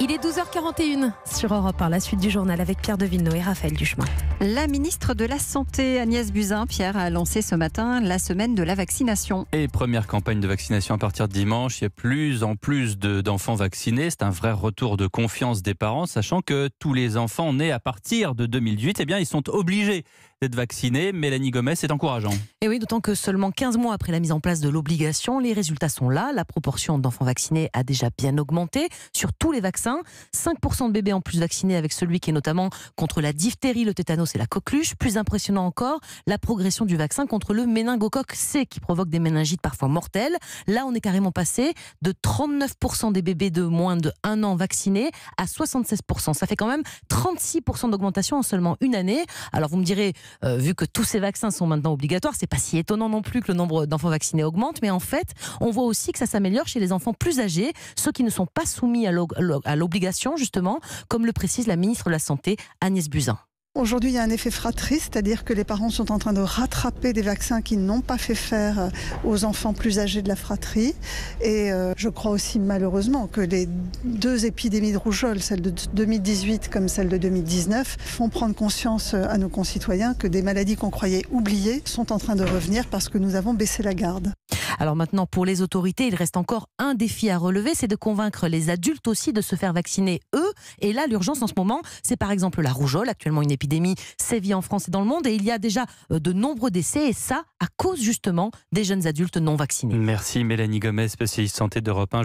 Il est 12h41 sur Europe par la suite du journal avec Pierre de et Raphaël Duchemin. La ministre de la Santé, Agnès Buzyn, Pierre, a lancé ce matin la semaine de la vaccination. Et première campagne de vaccination à partir de dimanche. Il y a plus en plus d'enfants vaccinés. C'est un vrai retour de confiance des parents, sachant que tous les enfants nés à partir de 2008, eh bien, ils sont obligés d'être vacciné. Mélanie Gomez, c'est encourageant. Et oui, d'autant que seulement 15 mois après la mise en place de l'obligation, les résultats sont là. La proportion d'enfants vaccinés a déjà bien augmenté sur tous les vaccins. 5% de bébés en plus vaccinés avec celui qui est notamment contre la diphtérie, le tétanos et la coqueluche. Plus impressionnant encore, la progression du vaccin contre le méningocoque C qui provoque des méningites parfois mortelles. Là, on est carrément passé de 39% des bébés de moins de 1 an vaccinés à 76%. Ça fait quand même 36% d'augmentation en seulement une année. Alors vous me direz, euh, vu que tous ces vaccins sont maintenant obligatoires, c'est pas si étonnant non plus que le nombre d'enfants vaccinés augmente. Mais en fait, on voit aussi que ça s'améliore chez les enfants plus âgés, ceux qui ne sont pas soumis à l'obligation, justement, comme le précise la ministre de la Santé, Agnès Buzyn. Aujourd'hui, il y a un effet fratrie, c'est-à-dire que les parents sont en train de rattraper des vaccins qui n'ont pas fait faire euh, aux enfants plus âgés de la fratrie. Et euh, je crois aussi malheureusement que les deux épidémies de rougeole, celle de 2018 comme celle de 2019, font prendre conscience euh, à nos concitoyens que des maladies qu'on croyait oubliées sont en train de revenir parce que nous avons baissé la garde. Alors maintenant, pour les autorités, il reste encore un défi à relever, c'est de convaincre les adultes aussi de se faire vacciner eux. Et là, l'urgence en ce moment, c'est par exemple la rougeole, actuellement une épidémie sévit en France et dans le monde, et il y a déjà euh, de nombreux décès, et ça à cause justement des jeunes adultes non vaccinés. Merci Mélanie Gomez, spécialiste santé d'Europe 1.